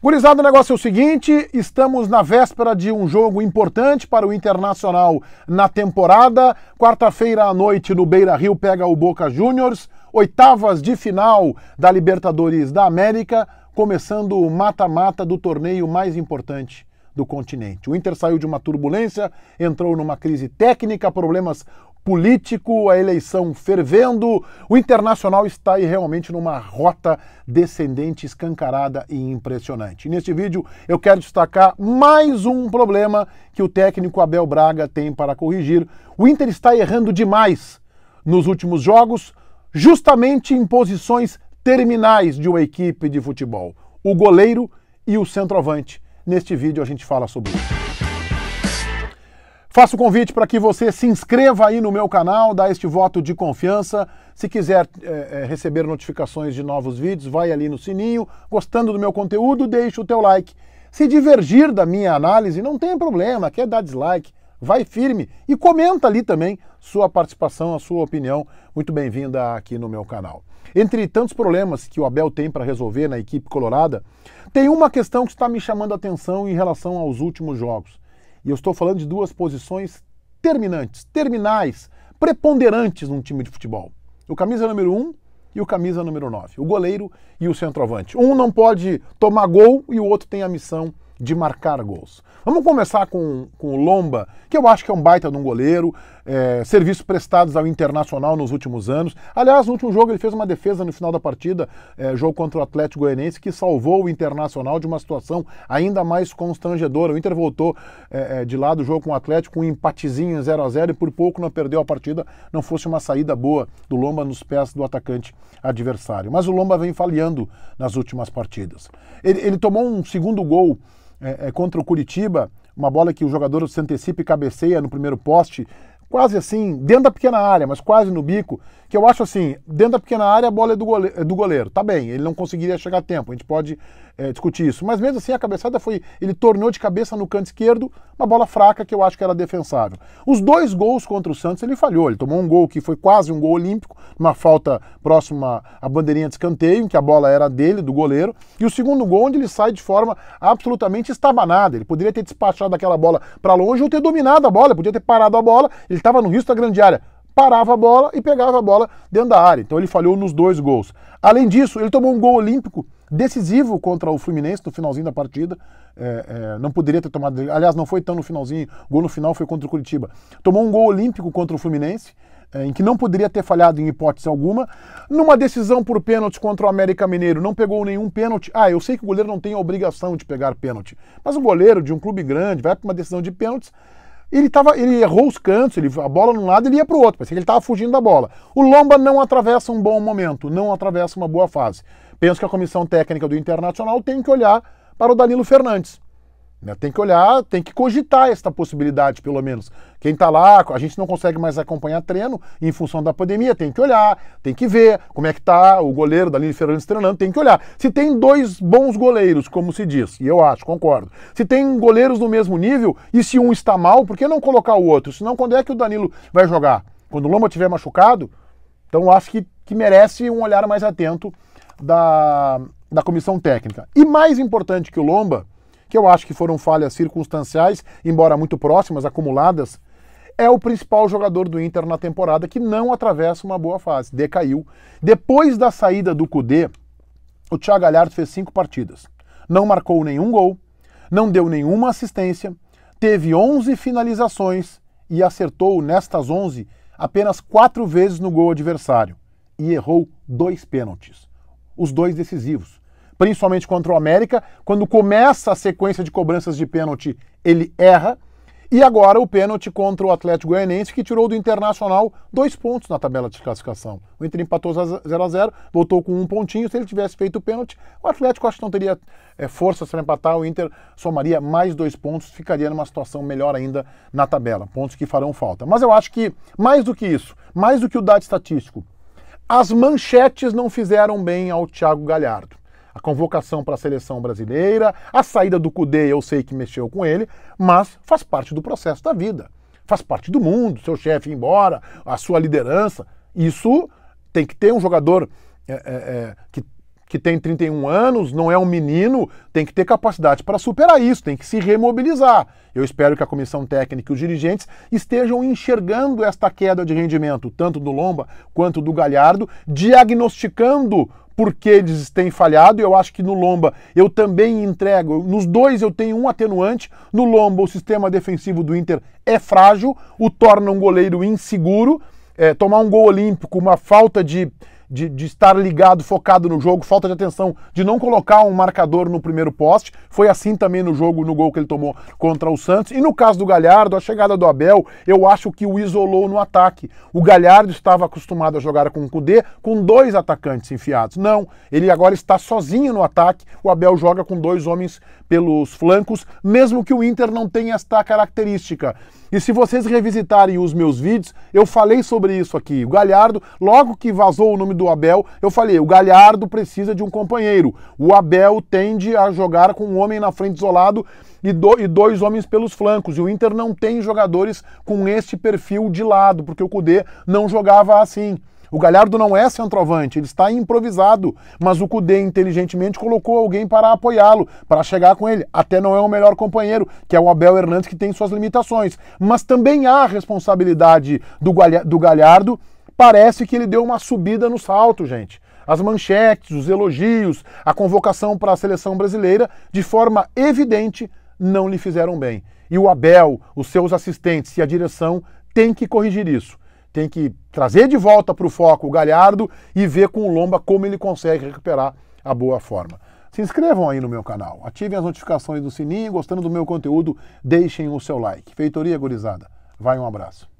Gurizada, o negócio é o seguinte: estamos na véspera de um jogo importante para o Internacional na temporada. Quarta-feira à noite, no Beira Rio, pega o Boca Juniors. Oitavas de final da Libertadores da América, começando o mata-mata do torneio mais importante do continente. O Inter saiu de uma turbulência, entrou numa crise técnica, problemas político, a eleição fervendo, o Internacional está aí realmente numa rota descendente escancarada e impressionante. Neste vídeo eu quero destacar mais um problema que o técnico Abel Braga tem para corrigir. O Inter está errando demais nos últimos jogos, justamente em posições terminais de uma equipe de futebol: o goleiro e o centroavante. Neste vídeo a gente fala sobre isso. Faço o convite para que você se inscreva aí no meu canal, dá este voto de confiança. Se quiser é, é, receber notificações de novos vídeos, vai ali no sininho. Gostando do meu conteúdo, deixa o teu like. Se divergir da minha análise, não tem problema, quer dar dislike, vai firme e comenta ali também sua participação, a sua opinião. Muito bem-vinda aqui no meu canal. Entre tantos problemas que o Abel tem para resolver na equipe colorada, tem uma questão que está me chamando a atenção em relação aos últimos jogos e eu estou falando de duas posições terminantes, terminais, preponderantes num time de futebol. O camisa número 1 um e o camisa número 9, o goleiro e o centroavante. Um não pode tomar gol e o outro tem a missão de marcar gols. Vamos começar com, com o Lomba, que eu acho que é um baita de um goleiro, é, serviços prestados ao Internacional nos últimos anos. Aliás, no último jogo ele fez uma defesa no final da partida, é, jogo contra o Atlético Goianiense, que salvou o Internacional de uma situação ainda mais constrangedora. O Inter voltou é, é de lado do jogo com o Atlético, com um empatezinho em 0 a 0 e por pouco não perdeu a partida, não fosse uma saída boa do Lomba nos pés do atacante adversário. Mas o Lomba vem falhando nas últimas partidas. Ele, ele tomou um segundo gol é, é contra o Curitiba, uma bola que o jogador se antecipa e cabeceia no primeiro poste, quase assim, dentro da pequena área, mas quase no bico, que eu acho assim, dentro da pequena área a bola é do goleiro, é do goleiro. tá bem, ele não conseguiria chegar a tempo, a gente pode é, discutir isso. Mas mesmo assim a cabeçada foi, ele tornou de cabeça no canto esquerdo, uma bola fraca que eu acho que era defensável. Os dois gols contra o Santos ele falhou, ele tomou um gol que foi quase um gol olímpico, uma falta próxima à bandeirinha de escanteio, em que a bola era dele, do goleiro, e o segundo gol onde ele sai de forma absolutamente estabanada, ele poderia ter despachado aquela bola para longe ou ter dominado a bola, ele podia ter parado a bola, ele estava no risco da grande área parava a bola e pegava a bola dentro da área. Então ele falhou nos dois gols. Além disso, ele tomou um gol olímpico decisivo contra o Fluminense no finalzinho da partida. É, é, não poderia ter tomado. Aliás, não foi tão no finalzinho. Gol no final foi contra o Curitiba. Tomou um gol olímpico contra o Fluminense. É, em que não poderia ter falhado em hipótese alguma. Numa decisão por pênalti contra o América Mineiro, não pegou nenhum pênalti. Ah, eu sei que o goleiro não tem a obrigação de pegar pênalti, mas o goleiro de um clube grande vai para uma decisão de pênaltis, ele, tava, ele errou os cantos, ele, a bola num lado ele ia para o outro, mas que ele estava fugindo da bola. O Lomba não atravessa um bom momento, não atravessa uma boa fase. Penso que a comissão técnica do Internacional tem que olhar para o Danilo Fernandes. Né? Tem que olhar, tem que cogitar esta possibilidade, pelo menos. Quem está lá, a gente não consegue mais acompanhar treino em função da pandemia, tem que olhar, tem que ver como é que está o goleiro da Lili Fernandes treinando, tem que olhar. Se tem dois bons goleiros, como se diz, e eu acho, concordo. Se tem goleiros do mesmo nível, e se um está mal, por que não colocar o outro? Senão, quando é que o Danilo vai jogar? Quando o Lomba tiver machucado? Então, acho que, que merece um olhar mais atento da, da comissão técnica. E mais importante que o Lomba que eu acho que foram falhas circunstanciais, embora muito próximas, acumuladas, é o principal jogador do Inter na temporada que não atravessa uma boa fase, decaiu. Depois da saída do Cudê, o Thiago Galhardo fez cinco partidas. Não marcou nenhum gol, não deu nenhuma assistência, teve 11 finalizações e acertou nestas 11 apenas quatro vezes no gol adversário e errou dois pênaltis, os dois decisivos principalmente contra o América. Quando começa a sequência de cobranças de pênalti, ele erra. E agora o pênalti contra o Atlético Goianiense, que tirou do Internacional dois pontos na tabela de classificação. O Inter empatou 0 a 0 voltou com um pontinho. Se ele tivesse feito o pênalti, o Atlético acho que não teria é, forças para empatar. O Inter somaria mais dois pontos, ficaria numa situação melhor ainda na tabela. Pontos que farão falta. Mas eu acho que, mais do que isso, mais do que o dado estatístico, as manchetes não fizeram bem ao Thiago Galhardo a convocação para a seleção brasileira, a saída do Cudê, eu sei que mexeu com ele, mas faz parte do processo da vida. Faz parte do mundo, seu chefe embora, a sua liderança. Isso tem que ter um jogador é, é, é que, que tem 31 anos, não é um menino, tem que ter capacidade para superar isso, tem que se remobilizar. Eu espero que a comissão técnica e os dirigentes estejam enxergando esta queda de rendimento, tanto do Lomba quanto do Galhardo, diagnosticando por que eles têm falhado. Eu acho que no Lomba eu também entrego. Nos dois eu tenho um atenuante. No Lomba, o sistema defensivo do Inter é frágil, o torna um goleiro inseguro. É, tomar um gol olímpico, uma falta de de, de estar ligado, focado no jogo, falta de atenção, de não colocar um marcador no primeiro poste. Foi assim também no jogo, no gol que ele tomou contra o Santos. E no caso do Galhardo, a chegada do Abel, eu acho que o isolou no ataque. O Galhardo estava acostumado a jogar com o Cudê, com dois atacantes enfiados. Não, ele agora está sozinho no ataque. O Abel joga com dois homens pelos flancos, mesmo que o Inter não tenha esta característica. E se vocês revisitarem os meus vídeos, eu falei sobre isso aqui. O Galhardo, logo que vazou o nome do Abel, eu falei: o Galhardo precisa de um companheiro. O Abel tende a jogar com um homem na frente isolado e, do, e dois homens pelos flancos. E o Inter não tem jogadores com este perfil de lado, porque o Cudê não jogava assim. O Galhardo não é centroavante, ele está improvisado, mas o Cudê inteligentemente colocou alguém para apoiá-lo, para chegar com ele. Até não é o melhor companheiro, que é o Abel Hernandes, que tem suas limitações. Mas também há a responsabilidade do Galhardo. Parece que ele deu uma subida no salto, gente as manchetes, os elogios, a convocação para a seleção brasileira, de forma evidente, não lhe fizeram bem. E o Abel, os seus assistentes e a direção têm que corrigir isso tem que trazer de volta para o foco o Galhardo e ver com o Lomba como ele consegue recuperar a boa forma. Se inscrevam aí no meu canal, ativem as notificações do sininho, gostando do meu conteúdo, deixem o seu like. Feitoria Gurizada, vai um abraço.